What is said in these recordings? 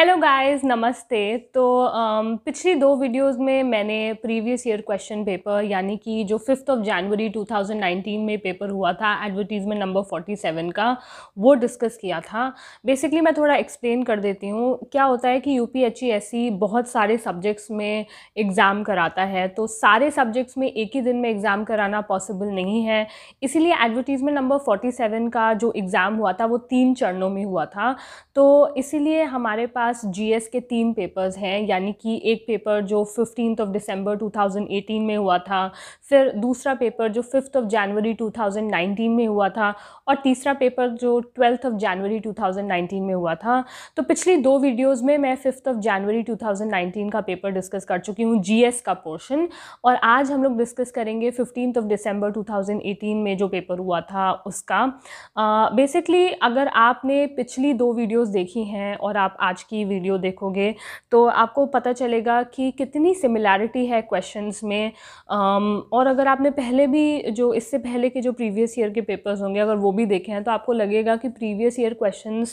Hello guys नमस्ते तो um, पिछली दो वीडियोस में मैंने प्रीवियस ईयर क्वेश्चन पेपर यानी कि जो फिफ्थ ऑफ जनवरी 2019 में पेपर हुआ था एडवर्टीजमेंट नंबर 47 का वो डिस्कस किया था बेसिकली मैं थोड़ा एक्सप्लेन कर देती हूँ क्या होता है कि यू पी e e बहुत सारे सब्जेक्ट्स में एग्ज़ाम कराता है तो सारे सब्जेक्ट्स में एक ही दिन में एग्ज़ाम कराना पॉसिबल नहीं है इसीलिए एडवर्टीज़मेंट नंबर फोर्टी का जो एग्ज़ाम हुआ था वो तीन चरणों में हुआ था तो इसीलिए हमारे पास पास जीएस के तीन पेपर्स हैं यानी कि एक पेपर जो फिफ्टीन ऑफ दिसंबर 2018 में हुआ था फिर दूसरा पेपर जो फिफ्थ ऑफ जनवरी 2019 में हुआ था और तीसरा पेपर जो ट्वेल्थ ऑफ जनवरी 2019 में हुआ था तो पिछली दो वीडियोस में मैं फिफ्थ ऑफ जनवरी 2019 का पेपर डिस्कस कर चुकी हूँ जीएस का पोर्शन और आज हम लोग डिस्कस करेंगे फिफ्टीन ऑफ दिसंबर टू में जो पेपर हुआ था उसका बेसिकली uh, अगर आपने पिछली दो वीडियोज देखी हैं और आप आज की वीडियो देखोगे तो आपको पता चलेगा कि कितनी सिमिलैरिटी है क्वेश्चंस में और अगर आपने पहले भी जो इससे पहले के जो प्रीवियस ईयर के पेपर्स होंगे अगर वो भी देखे हैं तो आपको लगेगा कि प्रीवियस ईयर क्वेश्चन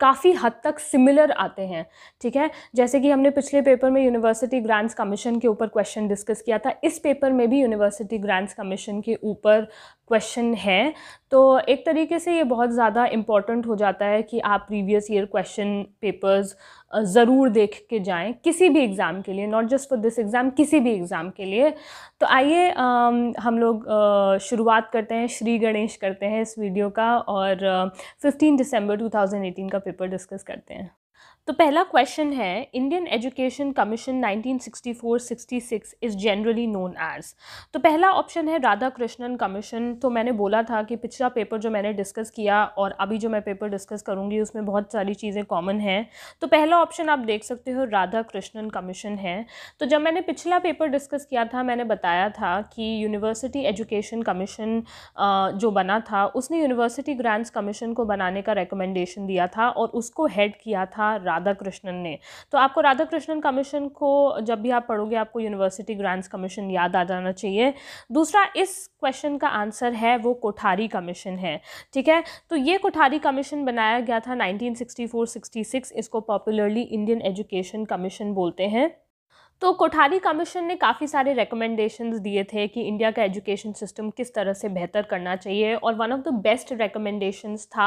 काफ़ी हद तक सिमिलर आते हैं ठीक है जैसे कि हमने पिछले पेपर में यूनिवर्सिटी ग्रांट्स कमीशन के ऊपर क्वेश्चन डिस्कस किया था इस पेपर में भी यूनिवर्सिटी ग्रांट्स कमीशन के ऊपर क्वेश्चन है तो एक तरीके से ये बहुत ज़्यादा इम्पॉर्टेंट हो जाता है कि आप प्रीवियस ईयर क्वेश्चन पेपर्स ज़रूर देख के जाएं किसी भी एग्ज़ाम के लिए not just for this exam किसी भी एग्ज़ाम के लिए तो आइए हम लोग शुरुआत करते हैं श्री गणेश करते हैं इस वीडियो का और फिफ्टीन दिसंबर 2018 का पेपर डिस्कस करते हैं तो पहला क्वेश्चन है Indian education commission 1964-66 is generally known as तो पहला ऑप्शन है राधा कृष्णन कमीशन तो मैंने बोला था कि पिछला पेपर जो मैंने डिस्कस किया और अभी जो मैं पेपर डिस्कस करूँगी उसमें बहुत सारी चीज़ें कॉमन हैं तो पहला ऑप्शन आप देख सकते हो राधा कृष्णन कमीशन है तो जब मैंने पिछला पेपर डिस्कस किया था मैंने बताया था कि यूनिवर्सिटी एजुकेशन कमीशन जो बना था उसने यूनिवर्सिटी ग्रांट्स कमीशन को बनाने का रिकमेंडेशन दिया था और उसको हेड किया था राधा कृष्णन ने तो आपको राधा कृष्णन कमीशन को जब भी आप पढ़ोगे आपको यूनिवर्सिटी ग्रांट्स कमीशन याद आ जाना चाहिए दूसरा इस क्वेश्चन का आंसर है वो कोठारी कमीशन है ठीक है तो ये कोठारी कमीशन बनाया गया था 1964-66 इसको पॉपुलरली इंडियन एजुकेशन कमीशन बोलते हैं तो कोठारी कमीशन ने काफ़ी सारे रिकमेंडेशंस दिए थे कि इंडिया का एजुकेशन सिस्टम किस तरह से बेहतर करना चाहिए और one of the best recommendations था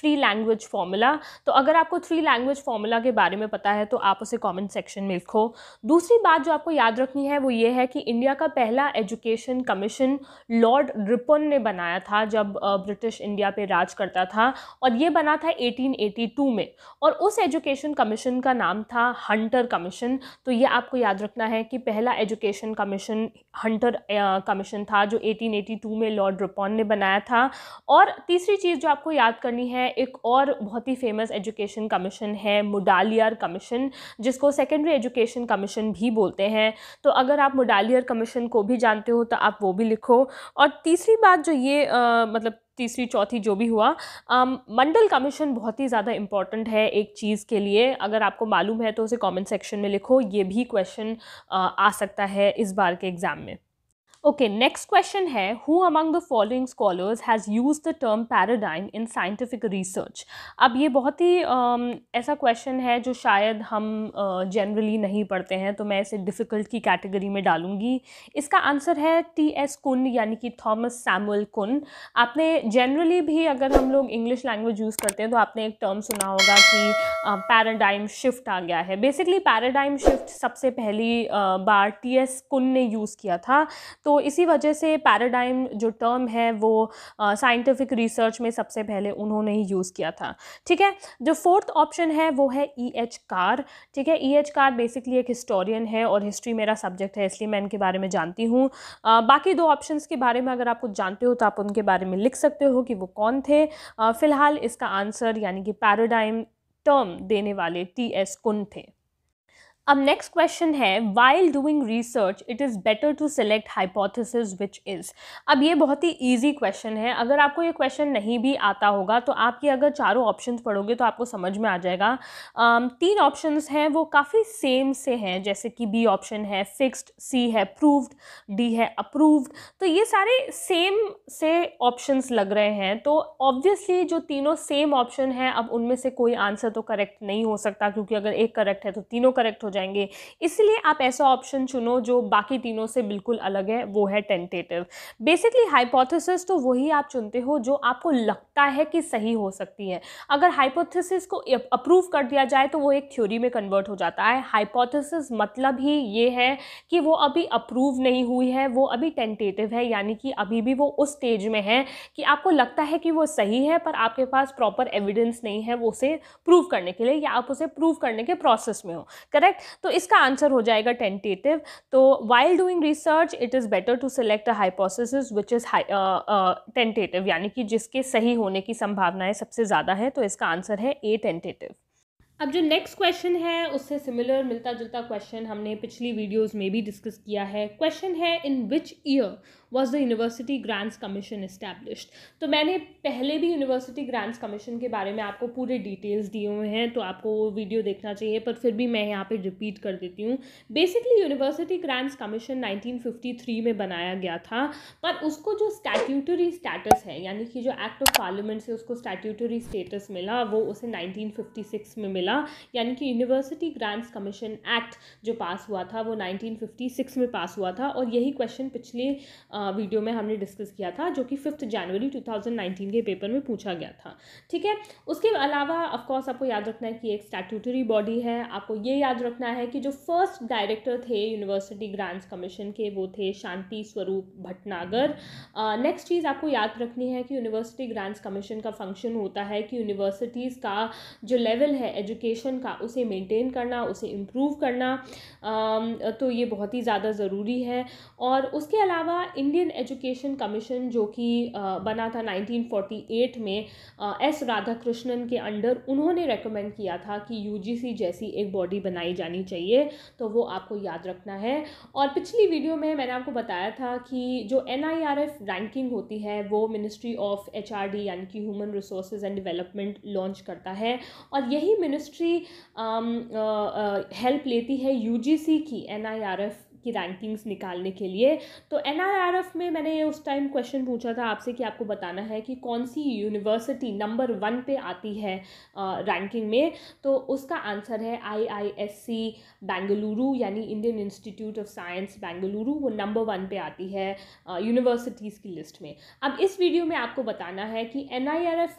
थ्री लैंग्वेज फार्मूला तो अगर आपको थ्री लैंग्वेज फार्मूला के बारे में पता है तो आप उसे कमेंट सेक्शन में लिखो दूसरी बात जो आपको याद रखनी है वो ये है कि इंडिया का पहला एजुकेशन कमीशन लॉर्ड रिपन ने बनाया था जब ब्रिटिश इंडिया पर राज करता था और ये बना था एटीन में और उस एजुकेशन कमीशन का नाम था हंटर कमीशन तो ये आपको याद याद रखना है कि पहला एजुकेशन कमीशन हंटर कमीशन था जो 1882 में लॉर्ड रुपॉन ने बनाया था और तीसरी चीज़ जो आपको याद करनी है एक और बहुत ही फेमस एजुकेशन कमीशन है मुडालियर कमीशन जिसको सेकेंडरी एजुकेशन कमीशन भी बोलते हैं तो अगर आप मुडालियर कमीशन को भी जानते हो तो आप वो भी लिखो और तीसरी बात जो ये आ, मतलब तीसरी चौथी जो भी हुआ मंडल कमीशन बहुत ही ज़्यादा इम्पॉर्टेंट है एक चीज़ के लिए अगर आपको मालूम है तो उसे कमेंट सेक्शन में लिखो ये भी क्वेश्चन आ सकता है इस बार के एग्ज़ाम में ओके नेक्स्ट क्वेश्चन है who among the following scholars has use the term paradigm in scientific research अब ये बहुत ही um, ऐसा क्वेश्चन है जो शायद हम जनरली uh, नहीं पढ़ते हैं तो मैं इसे डिफ़िकल्ट की कैटेगरी में डालूंगी इसका आंसर है टी एस कुन यानी कि थॉमस सैमुअल कुन आपने जनरली भी अगर हम लोग इंग्लिश लैंग्वेज यूज़ करते हैं तो आपने एक टर्म सुना होगा कि पैराडाइम uh, शिफ्ट आ गया है बेसिकली पैराडाइम शिफ्ट सबसे पहली uh, बार टी एस कुन ने यूज़ किया था तो तो इसी वजह से पैराडाइम जो टर्म है वो साइंटिफिक रिसर्च में सबसे पहले उन्होंने ही यूज़ किया था ठीक है जो फोर्थ ऑप्शन है वो है ई एच कार ठीक है ई एच कार बेसिकली एक हिस्टोरियन है और हिस्ट्री मेरा सब्जेक्ट है इसलिए मैं इनके बारे में जानती हूँ बाकी दो ऑप्शन के बारे में अगर आप कुछ जानते हो तो आप उनके बारे में लिख सकते हो कि वो कौन थे फ़िलहाल इसका आंसर यानी कि पैराडाइम टर्म देने वाले टी एस कुन थे अब नेक्स्ट क्वेश्चन है while doing research it is better to select hypothesis which is अब ये बहुत ही ईजी क्वेश्चन है अगर आपको ये क्वेश्चन नहीं भी आता होगा तो आप ये अगर चारों ऑप्शन पढ़ोगे तो आपको समझ में आ जाएगा um, तीन ऑप्शन हैं वो काफ़ी सेम से हैं जैसे कि बी ऑप्शन है फिक्स्ड सी है प्रूव्ड डी है अप्रूव्ड तो ये सारे सेम से ऑप्शंस लग रहे हैं तो ऑब्वियसली जो तीनों सेम ऑप्शन हैं अब उनमें से कोई आंसर तो करेक्ट नहीं हो सकता क्योंकि अगर एक करेक्ट है तो तीनों करेक्ट हो जाए जाएंगे इसलिए आप ऐसा ऑप्शन चुनो जो बाकी तीनों से बिल्कुल अलग है वो है टेंटेटिव बेसिकली हाइपोथेसिस तो वही आप चुनते हो जो आपको लगता है कि सही हो सकती है अगर हाइपोथेसिस को अप्रूव कर दिया जाए तो वो एक थ्योरी में कन्वर्ट हो जाता है हाइपोथेसिस मतलब ही ये है कि वो अभी अप्रूव नहीं हुई है वो अभी टेंटेटिव है यानी कि अभी भी वो उस स्टेज में है कि आपको लगता है कि वो सही है पर आपके पास प्रॉपर एविडेंस नहीं है वो उसे प्रूव करने के लिए या आप उसे प्रूव करने के प्रोसेस में हो करेक्ट तो इसका आंसर हो जाएगा टेंटेटिव तो while doing research it is better to select a hypothesis which is tentative यानी कि जिसके सही होने की संभावनाएं सबसे ज़्यादा है तो इसका आंसर है ए टेंटेटिव अब जो नेक्स्ट क्वेश्चन है उससे सिमिलर मिलता जुलता क्वेश्चन हमने पिछली वीडियोस में भी डिस्कस किया है क्वेश्चन है in which year was the university grants commission established तो मैंने पहले भी यूनिवर्सिटी ग्रांट्स कमीशन के बारे में आपको पूरे डिटेल्स दिए हुए हैं तो आपको वो वीडियो देखना चाहिए पर फिर भी मैं यहाँ पर रिपीट कर देती हूँ basically university grants commission nineteen fifty three में बनाया गया था पर उसको जो स्टैट्यूटरी स्टेटस है यानी कि जो एक्ट ऑफ पार्लियामेंट से उसको स्टैट्यूटरी स्टेटस मिला वो उसे नाइनटीन फिफ्टी सिक्स में मिला यानी कि यूनिवर्सिटी ग्रांट्स कमीशन एक्ट जो पास हुआ था वो नाइनटीन फिफ्टी सिक्स में पास हुआ था और यही क्वेश्चन पिछले वीडियो में हमने डिस्कस किया था जो कि फिफ्थ जनवरी 2019 के पेपर में पूछा गया था ठीक है उसके अलावा ऑफकोर्स आपको याद रखना है कि एक स्टैट्यूटरी बॉडी है आपको ये याद रखना है कि जो फर्स्ट डायरेक्टर थे यूनिवर्सिटी ग्रांट्स कमीशन के वो थे शांति स्वरूप भटनागर नेक्स्ट चीज़ आपको याद रखनी है कि यूनिवर्सिटी ग्रांट्स कमीशन का फंक्शन होता है कि यूनिवर्सिटीज़ का जो लेवल है एजुकेशन का उसे मेनटेन करना उसे इम्प्रूव करना uh, तो ये बहुत ही ज़्यादा ज़रूरी है और उसके अलावा इन इंडियन एजुकेशन कमीशन जो कि बना था 1948 में एस राधाकृष्णन के अंडर उन्होंने रेकमेंड किया था कि यूजीसी जैसी एक बॉडी बनाई जानी चाहिए तो वो आपको याद रखना है और पिछली वीडियो में मैंने आपको बताया था कि जो एन रैंकिंग होती है वो मिनिस्ट्री ऑफ एच यानी कि human resource and development launch करता है और यही मिनिस्ट्री हेल्प लेती है यू की एन की रैंकिंग्स निकालने के लिए तो एन में मैंने उस टाइम क्वेश्चन पूछा था आपसे कि आपको बताना है कि कौन सी यूनिवर्सिटी नंबर वन पे आती है रैंकिंग में तो उसका आंसर है आई आई एस सी बेंगलुरु यानी Indian Institute of Science Bengaluru वो नंबर वन पे आती है यूनिवर्सिटीज़ की लिस्ट में अब इस वीडियो में आपको बताना है कि एन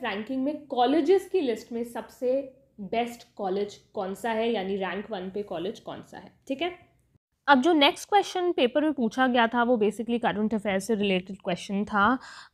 रैंकिंग में कॉलेजेस की लिस्ट में सबसे बेस्ट कॉलेज कौन सा है यानी रैंक वन पे कॉलेज कौन सा है ठीक है अब जो नेक्स्ट क्वेश्चन पेपर में पूछा गया था वो बेसिकली करंट अफेयर से रिलेटेड क्वेश्चन था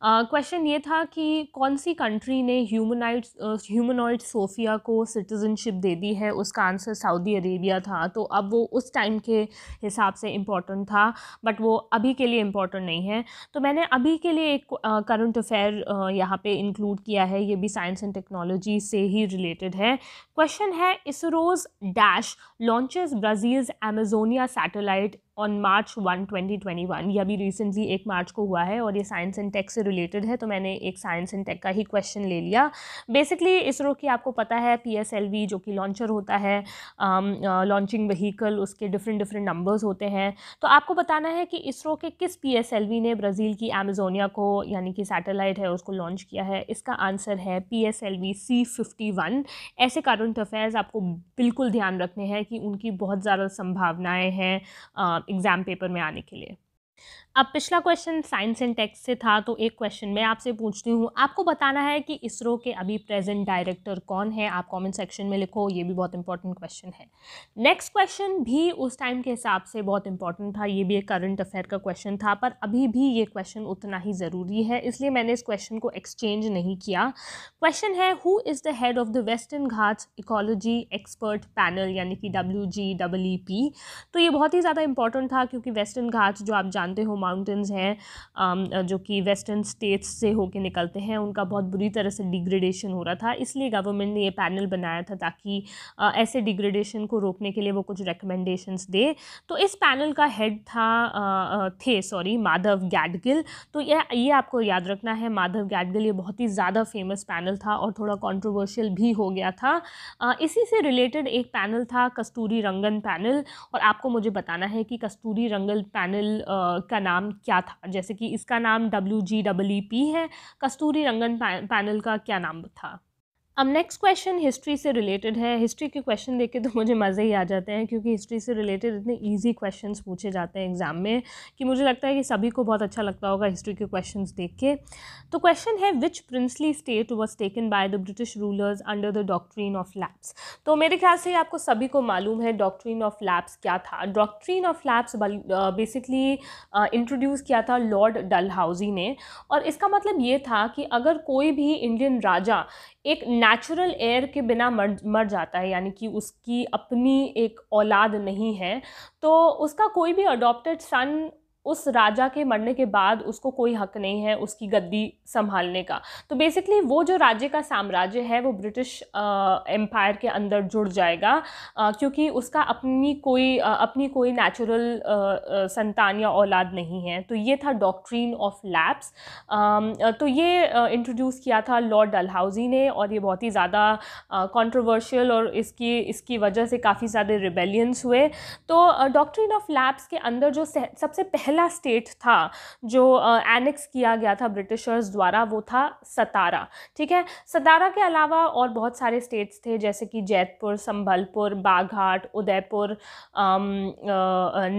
क्वेश्चन uh, ये था कि कौन सी कंट्री ने ह्यूमनाइट ह्यूमनॉइड सोफिया को सिटीजनशिप दे दी है उसका आंसर सऊदी अरेबिया था तो अब वो उस टाइम के हिसाब से इम्पॉर्टेंट था बट वो अभी के लिए इम्पॉर्टेंट नहीं है तो मैंने अभी के लिए एक करंट अफेयर यहाँ पे इंक्लूड किया है ये भी साइंस एंड टेक्नोलॉजी से ही रिलेटेड है क्वेश्चन है ISRO's dash launches Brazil's Amazonia satellite light on March one twenty twenty one ये अभी रिसेंटली एक मार्च को हुआ है और ये साइंस एंड टेक से रिलेटेड है तो मैंने एक साइंस एंड टेक का ही क्वेश्चन ले लिया बेसिकली इसरो की आपको पता है पी एस एल वी जो कि लॉन्चर होता है लॉन्चिंग um, व्हीकल uh, उसके डिफरेंट डिफरेंट नंबर्स होते हैं तो आपको बताना है कि इसरो के किस पी एस एल वी ने ब्राज़ील की अमेजोनिया को यानी कि सैटेलाइट है उसको लॉन्च किया है इसका आंसर है P S L V C fifty one ऐसे करंट अफेयर्स आपको बिल्कुल ध्यान रखने हैं कि उनकी बहुत ज़्यादा संभावनाएँ हैं uh, एग्ज़ाम पेपर में आने के लिए अब पिछला क्वेश्चन साइंस एंड टेक्स से था तो एक क्वेश्चन मैं आपसे पूछती हूँ आपको बताना है कि इसरो के अभी प्रेजेंट डायरेक्टर कौन है आप कमेंट सेक्शन में लिखो ये भी बहुत इंपॉर्टेंट क्वेश्चन है नेक्स्ट क्वेश्चन भी उस टाइम के हिसाब से बहुत इंपॉर्टेंट था ये भी एक करंट अफेयर का क्वेश्चन था पर अभी भी ये क्वेश्चन उतना ही ज़रूरी है इसलिए मैंने इस क्वेश्चन को एक्सचेंज नहीं किया क्वेश्चन है who is the head of the Western Ghats ecology expert panel यानी कि डब्ल्यू जी पी तो ये बहुत ही ज़्यादा इंपॉर्टेंट था क्योंकि वेस्टर्न घाट्स जो आप जानते जानते हो माउंटेंस हैं जो कि वेस्टर्न स्टेट्स से होके निकलते हैं उनका बहुत बुरी तरह से डिग्रेडेशन हो रहा था इसलिए गवर्नमेंट ने ये पैनल बनाया था ताकि ऐसे डिग्रेडेशन को रोकने के लिए वो कुछ रिकमेंडेशंस दे तो इस पैनल का हेड था थे सॉरी माधव गैडगिल तो ये ये आपको याद रखना है माधव गैडगिल ये बहुत ही ज़्यादा फेमस पैनल था और थोड़ा कॉन्ट्रोवर्शियल भी हो गया था इसी से रिलेटेड एक पैनल था कस्तूरी रंगन पैनल और आपको मुझे बताना है कि कस्तूरी रंगन पैनल का नाम क्या था जैसे कि इसका नाम W G double E P है कस्तूरी रंगन पैनल का क्या नाम था अब नेक्स्ट क्वेश्चन हिस्ट्री से रिलेटेड है हिस्ट्री के क्वेश्चन देख के तो मुझे मज़े ही आ जाते हैं क्योंकि हिस्ट्री से रिलेटेड इतने इजी क्वेश्चंस पूछे जाते हैं एग्ज़ाम में कि मुझे लगता है कि सभी को बहुत अच्छा लगता होगा हिस्ट्री के क्वेश्चंस देख के तो क्वेश्चन है which princely state was taken by the British rulers under the doctrine of lapse तो मेरे ख्याल से आपको सभी को मालूम है डॉक्ट्रीन ऑफ लैप्स क्या था doctrine of lapse basically introduce किया था लॉर्ड डल ने और इसका मतलब ये था कि अगर कोई भी इंडियन राजा एक नेचुरल एयर के बिना मर मर जाता है यानी कि उसकी अपनी एक औलाद नहीं है तो उसका कोई भी अडोप्टेड सन उस राजा के मरने के बाद उसको कोई हक नहीं है उसकी गद्दी संभालने का तो बेसिकली वो जो राज्य का साम्राज्य है वो ब्रिटिश एम्पायर के अंदर जुड़ जाएगा आ, क्योंकि उसका अपनी कोई आ, अपनी कोई नेचुरल संतान या औलाद नहीं है तो ये था डॉक्ट्रीन ऑफ लैप्स तो ये इंट्रोड्यूस किया था लॉर्ड डलहाउजी ने और ये बहुत ही ज़्यादा कॉन्ट्रोवर्शियल और इसकी इसकी वजह से काफ़ी ज़्यादा रिबेलियंस हुए तो डॉक्ट्रीन ऑफ लैप्स के अंदर जो सबसे पहले पहला स्टेट था जो एनेक्स किया गया था ब्रिटिशर्स द्वारा वो था सतारा ठीक है सतारा के अलावा और बहुत सारे स्टेट्स थे जैसे कि जैतपुर संभलपुर बाघाट उदयपुर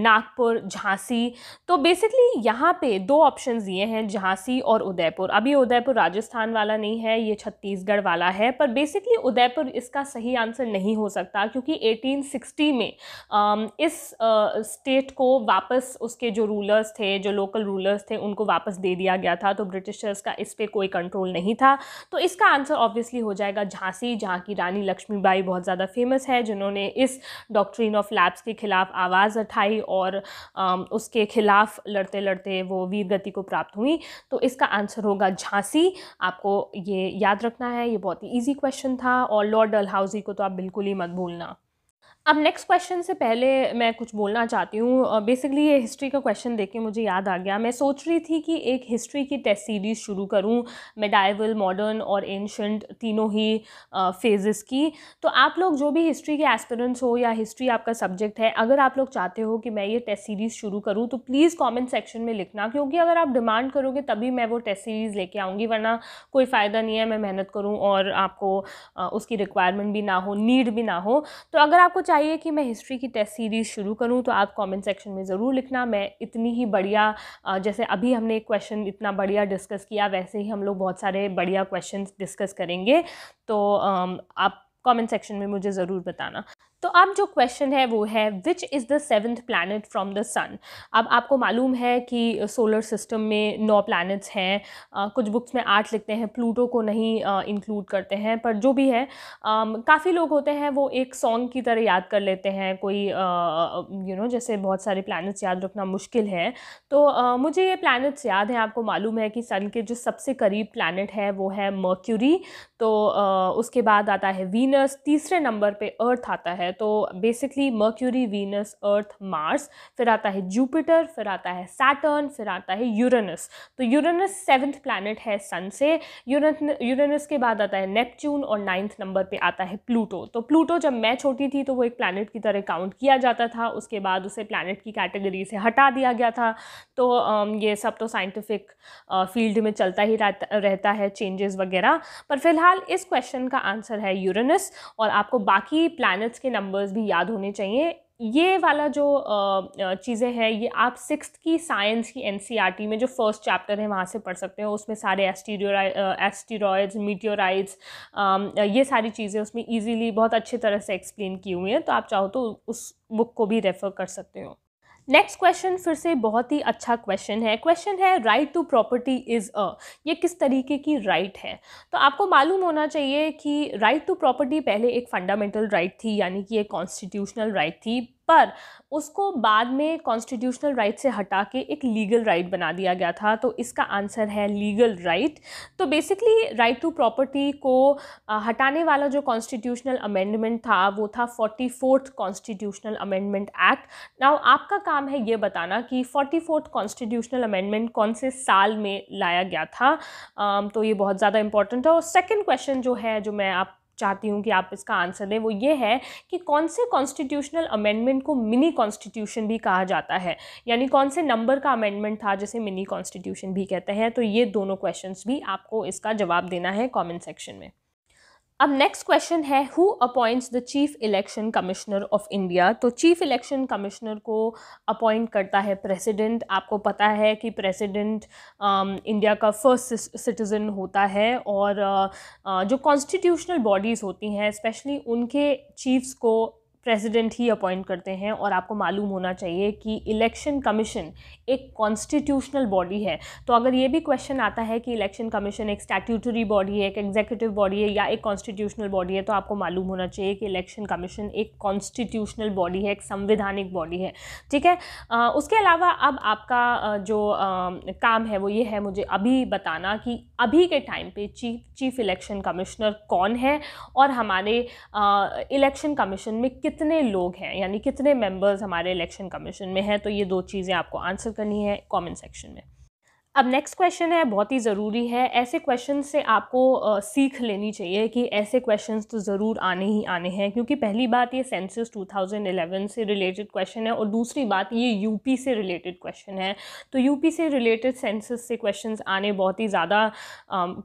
नागपुर झांसी तो बेसिकली यहाँ पे दो ऑप्शन दिए हैं झांसी और उदयपुर अभी उदयपुर राजस्थान वाला नहीं है ये छत्तीसगढ़ वाला है पर बेसिकली उदयपुर इसका सही आंसर नहीं हो सकता क्योंकि 1860 में इस स्टेट को वापस उसके जो रूल रूलर्स थे जो लोकल रूलर्स थे उनको वापस दे दिया गया था तो ब्रिटिशर्स का इस पर कोई कंट्रोल नहीं था तो इसका आंसर ऑब्वियसली हो जाएगा झांसी जहाँ की रानी लक्ष्मीबाई बहुत ज़्यादा फेमस है जिन्होंने इस डॉक्ट्रीन ऑफ लैब्स के खिलाफ आवाज़ उठाई और उसके खिलाफ लड़ते लड़ते वो वीर गति को प्राप्त हुई तो इसका आंसर होगा झांसी आपको ये याद रखना है ये बहुत ही ईजी क्वेश्चन था और लॉर्ड डल को तो आप बिल्कुल ही मत भूलना अब नेक्स्ट क्वेश्चन से पहले मैं कुछ बोलना चाहती हूँ बेसिकली ये हिस्ट्री का क्वेश्चन देख के मुझे याद आ गया मैं सोच रही थी कि एक हिस्ट्री की टेस्ट सीरीज़ शुरू करूँ मेडाइवल मॉडर्न और एंशंट तीनों ही फेजेस की तो आप लोग जो भी हिस्ट्री के एस्पिरेंट्स हो या हिस्ट्री आपका सब्जेक्ट है अगर आप लोग चाहते हो कि मैं ये टेस्ट सीरीज़ शुरू करूँ तो प्लीज़ कॉमेंट सेक्शन में लिखना क्योंकि अगर आप डिमांड करोगे तभी मैं वो टेस्ट सीरीज़ लेके आऊँगी वरना कोई फ़ायदा नहीं है मैं मेहनत करूँ और आपको उसकी रिक्वायरमेंट भी ना हो नीड भी ना हो तो अगर आपको चाहिए कि मैं हिस्ट्री की टेस्ट सीरीज़ शुरू करूँ तो आप कमेंट सेक्शन में ज़रूर लिखना मैं इतनी ही बढ़िया जैसे अभी हमने एक क्वेश्चन इतना बढ़िया डिस्कस किया वैसे ही हम लोग बहुत सारे बढ़िया क्वेश्चन डिस्कस करेंगे तो आप कमेंट सेक्शन में मुझे ज़रूर बताना तो अब जो क्वेश्चन है वो है which is the seventh planet from the sun अब आपको मालूम है कि सोलर सिस्टम में नौ प्लानट्स हैं कुछ बुक्स में आठ लिखते हैं प्लूटो को नहीं इंक्लूड करते हैं पर जो भी है काफ़ी लोग होते हैं वो एक सॉन्ग की तरह याद कर लेते हैं कोई यू नो you know, जैसे बहुत सारे प्लानट्स याद रखना मुश्किल है तो मुझे ये प्लानट्स याद हैं आपको मालूम है कि सन के जो सबसे करीब प्लानट है वो है मर्क्यूरी तो उसके बाद आता है वीनस तीसरे नंबर पर अर्थ आता है है तो basically Mercury Venus Earth Mars फिर आता है जूपिटर फिर आता है सैटर्न फिर आता है यूरेनस तो यूरेनस सेवन्थ प्लानट है सन से यूरेनस के बाद आता है नेपच्यून और नाइन्थ नंबर पर आता है प्लूटो तो प्लूटो जब मैं छोटी थी तो वो एक प्लानट की तरह काउंट किया जाता था उसके बाद उसे प्लानट की कैटेगरी से हटा दिया गया था तो ये सब तो साइंटिफिक फील्ड में चलता ही रहता है चेंजेस वगैरह पर फिलहाल इस क्वेश्चन का आंसर है यूरेनस और आपको बाकी प्लैनेट्स के नंबर्स भी याद होने चाहिए ये वाला जो चीज़ें हैं ये आप सिक्स की साइंस की एन e में जो फर्स्ट चैप्टर है वहाँ से पढ़ सकते हो उसमें सारे एस्टीरोड्स मीटियोराइड्स ये सारी चीज़ें उसमें ईजीली बहुत अच्छी तरह से एक्सप्लेन की हुई हैं तो आप चाहो तो उस बुक को भी रेफ़र कर सकते हो नेक्स्ट क्वेश्चन फिर से बहुत ही अच्छा क्वेश्चन है क्वेश्चन है right to property is a ये किस तरीके की राइट right है तो आपको मालूम होना चाहिए कि राइट टू प्रॉपर्टी पहले एक फंडामेंटल राइट right थी यानी कि एक कॉन्स्टिट्यूशनल राइट right थी पर उसको बाद में कॉन्स्टिट्यूशनल राइट से हटा के एक लीगल राइट right बना दिया गया था तो इसका आंसर है लीगल राइट right. तो बेसिकली राइट टू प्रॉपर्टी को हटाने वाला जो कॉन्स्टिट्यूशनल अमेंडमेंट था वो था forty fourth constitutional amendment act now आपका काम है ये बताना कि फोर्टी फोर्थ कॉन्स्टिट्यूशनल अमेंडमेंट कौन से साल में लाया गया था तो ये बहुत ज़्यादा इंपॉर्टेंट है और सेकेंड क्वेश्चन जो है जो मैं आप चाहती हूँ कि आप इसका आंसर दें वो ये है कि कौन से कॉन्स्टिट्यूशनल अमेंडमेंट को मिनी कॉन्स्टिट्यूशन भी कहा जाता है यानी कौन से नंबर का अमेंडमेंट था जैसे मिनी कॉन्स्टिट्यूशन भी कहते हैं तो ये दोनों क्वेश्चन भी आपको इसका जवाब देना है कॉमेंट सेक्शन में अब नेक्स्ट क्वेश्चन है who appoints the chief election commissioner of India तो चीफ इलेक्शन कमिश्नर को अपॉइंट करता है प्रेसिडेंट आपको पता है कि प्रेसिडेंट इंडिया um, का फर्स्ट सिटीज़न होता है और uh, uh, जो कॉन्स्टिट्यूशनल बॉडीज़ होती हैं स्पेशली उनके चीफ्स को प्रेसिडेंट ही अपॉइंट करते हैं और आपको मालूम होना चाहिए कि इलेक्शन कमीशन एक कॉन्स्टिट्यूशनल बॉडी है तो अगर ये भी क्वेश्चन आता है कि इलेक्शन कमीशन एक स्टैट्यूटरी बॉडी है एक एग्जीक्यूटिव बॉडी है या एक कॉन्स्टिट्यूशनल बॉडी है तो आपको मालूम होना चाहिए कि इलेक्शन कमीशन एक कॉन्स्टिट्यूशनल बॉडी है एक संवैधानिक बॉडी है ठीक है आ, उसके अलावा अब आपका जो आ, काम है वो ये है मुझे अभी बताना कि अभी के टाइम पर चीफ चीफ इलेक्शन कमिश्नर कौन है और हमारे इलेक्शन कमीशन में कित कितने लोग हैं यानी कितने मेंबर्स हमारे इलेक्शन कमीशन में हैं तो ये दो चीज़ें आपको आंसर करनी है कमेंट सेक्शन में अब नेक्स्ट क्वेश्चन है बहुत ही ज़रूरी है ऐसे क्वेश्चन से आपको आ, सीख लेनी चाहिए कि ऐसे क्वेश्चंस तो ज़रूर आने ही आने हैं क्योंकि पहली बात ये सेंसस 2011 से रिलेटेड क्वेश्चन है और दूसरी बात ये यूपी से रिलेटेड क्वेश्चन है तो यूपी से रिलेटेड सेंसस से क्वेश्चन आने बहुत ही ज़्यादा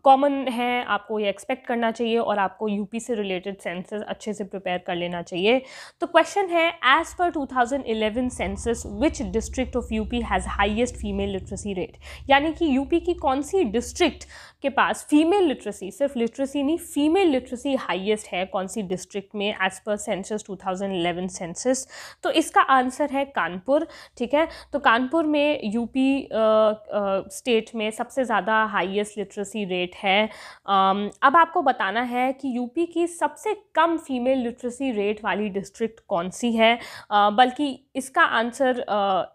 कॉमन है आपको ये एक्सपेक्ट करना चाहिए और आपको यूपी से रिलेटेड सेंसस अच्छे से प्रिपेयर कर लेना चाहिए तो क्वेश्चन है as per two thousand census which district of UP has highest female literacy rate यानी यानी कि यूपी की कौन सी डिस्ट्रिक्ट के पास फीमेल लिटरेसी सिर्फ लिटरेसी नहीं फीमेल लिटरेसी हाईएस्ट है कौन सी डिस्ट्रिक्ट में एज पर सेंसस 2011 सेंसस तो इसका आंसर है कानपुर ठीक है तो कानपुर में यूपी स्टेट में सबसे ज़्यादा हाईएस्ट लिटरेसी रेट है um, अब आपको बताना है कि यूपी की सबसे कम फीमेल लिटरेसी रेट वाली डिस्ट्रिक्ट कौन सी है uh, बल्कि इसका आंसर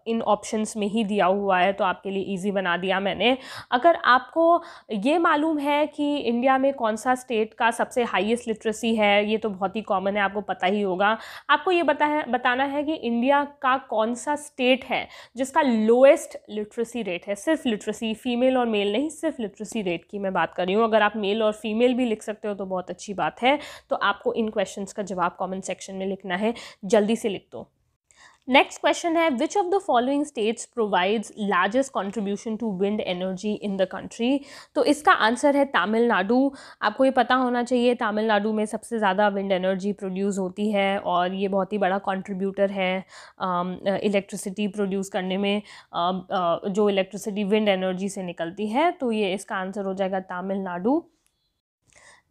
इन ऑप्शंस में ही दिया हुआ है तो आपके लिए इजी बना दिया मैंने अगर आपको ये मालूम है कि इंडिया में कौन सा स्टेट का सबसे हाईएस्ट लिटरेसी है ये तो बहुत ही कॉमन है आपको पता ही होगा आपको ये बता है बताना है कि इंडिया का कौन सा स्टेट है जिसका लोएस्ट लिटरेसी रेट है सिर्फ लिटरेसी फ़ीमेल और मेल नहीं सिर्फ लिटरेसी रेट की मैं बात कर रही हूँ अगर आप मेल और फीमेल भी लिख सकते हो तो बहुत अच्छी बात है तो आपको इन क्वेश्चन का जवाब कॉमेंट सेक्शन में लिखना है जल्दी से लिख दो नेक्स्ट क्वेश्चन है which of the following states provides largest contribution to wind energy in the country तो इसका आंसर है तमिलनाडु आपको ये पता होना चाहिए तमिलनाडु में सबसे ज़्यादा विंड एनर्जी प्रोड्यूस होती है और ये बहुत ही बड़ा कंट्रीब्यूटर है इलेक्ट्रिसिटी um, प्रोड्यूस करने में uh, uh, जो इलेक्ट्रिसिटी विंड एनर्जी से निकलती है तो ये इसका आंसर हो जाएगा तमिलनाडु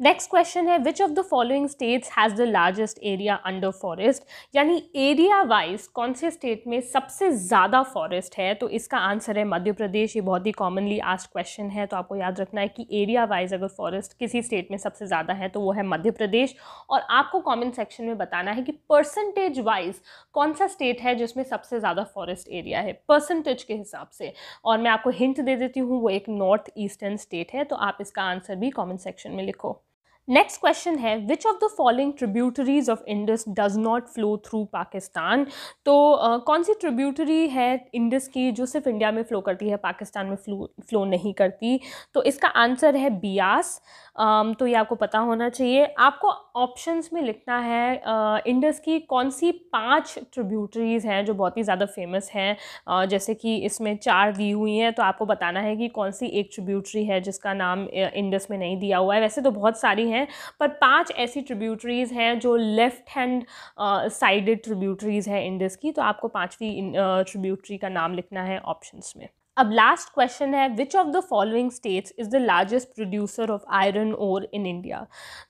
नेक्स्ट क्वेश्चन है which of the following states has the largest area under forest यानी एरिया वाइज कौन से स्टेट में सबसे ज़्यादा फॉरेस्ट है तो इसका आंसर है मध्य प्रदेश ये बहुत ही कॉमनली आस्ट क्वेश्चन है तो आपको याद रखना है कि एरिया वाइज अगर फॉरेस्ट किसी स्टेट में सबसे ज़्यादा है तो वो है मध्य प्रदेश और आपको कॉमेंट सेक्शन में बताना है कि परसेंटेज वाइज कौन सा स्टेट है जिसमें सबसे ज़्यादा फॉरेस्ट एरिया है परसेंटेज के हिसाब से और मैं आपको हिंट दे देती हूँ वो एक नॉर्थ ईस्टर्न स्टेट है तो आप इसका आंसर भी कॉमेंट सेक्शन में लिखो नेक्स्ट क्वेश्चन है which of the following tributaries of Indus does not flow through Pakistan तो कौन सी ट्रिब्यूटरी है इंडस की जो सिर्फ इंडिया में फ़्लो करती है पाकिस्तान में फ्लो फ्लो नहीं करती तो इसका आंसर है बियास um, तो ये आपको पता होना चाहिए आपको ऑप्शंस में लिखना है uh, इंडस की कौन सी पांच ट्रिब्यूटरीज हैं जो बहुत ही ज़्यादा फेमस हैं uh, जैसे कि इसमें चार दी हुई हैं तो आपको बताना है कि कौन सी एक ट्रिब्यूटरी है जिसका नाम इंडस में नहीं दिया हुआ है वैसे तो बहुत सारी हैं हैं पर पांच ऐसी ट्रिब्यूटरीज़ हैं जो लेफ़्ट हैंड साइडेड ट्रिब्यूटरीज़ हैं इंडस की तो आपको पाँचवीं ट्रिब्यूटरी का नाम लिखना है ऑप्शंस में अब लास्ट क्वेश्चन है which of the following states is the largest producer of iron ore in India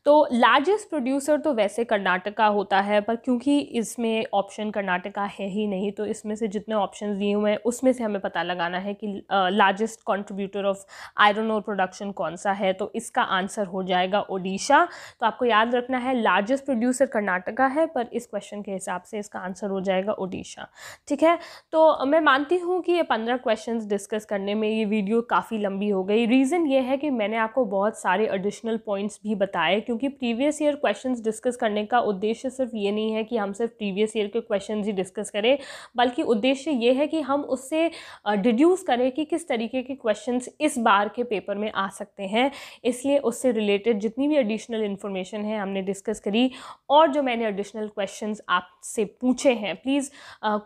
तो लार्जेस्ट प्रोड्यूसर तो वैसे कर्नाटका होता है पर क्योंकि इसमें ऑप्शन कर्नाटका है ही नहीं तो इसमें से जितने ऑप्शन दिए हुए हैं उसमें से हमें पता लगाना है कि largest contributor of iron ore production कौन सा है तो इसका आंसर हो जाएगा ओडिशा तो आपको याद रखना है लार्जेस्ट प्रोड्यूसर कर्नाटका है पर इस क्वेश्चन के हिसाब से इसका आंसर हो जाएगा ओडिशा ठीक है तो मैं मानती हूँ कि ये पंद्रह क्वेश्चन डिस्कस करने में ये वीडियो काफ़ी लंबी हो गई रीज़न ये है कि मैंने आपको बहुत सारे एडिशनल पॉइंट्स भी बताए क्योंकि प्रीवियस ईयर क्वेश्चंस डिस्कस करने का उद्देश्य सिर्फ ये नहीं है कि हम सिर्फ प्रीवियस ईयर के क्वेश्चंस ही डिस्कस करें बल्कि उद्देश्य ये है कि हम उससे डिड्यूस करें कि किस तरीके के क्वेश्चन इस बार के पेपर में आ सकते हैं इसलिए उससे रिलेटेड जितनी भी एडिशनल इन्फॉर्मेशन है हमने डिस्कस करी और जो मैंने एडिशनल क्वेश्चन आपसे पूछे हैं प्लीज़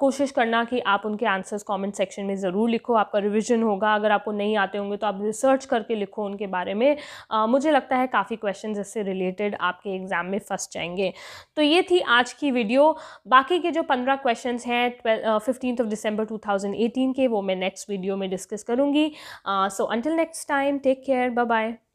कोशिश करना कि आप उनके आंसर्स कॉमेंट सेक्शन में ज़रूर लिखो आपका रिविज़न होगा अगर आपको नहीं आते होंगे तो आप रिसर्च करके लिखो उनके बारे में आ, मुझे लगता है काफ़ी क्वेश्चन इससे रिलेटेड आपके एग्ज़ाम में फंस जाएंगे तो ये थी आज की वीडियो बाकी के जो पंद्रह क्वेश्चन हैं फिफ्टीन ऑफ दिसंबर 2018 के वो मैं नेक्स्ट वीडियो में डिस्कस करूँगी so until next time take care bye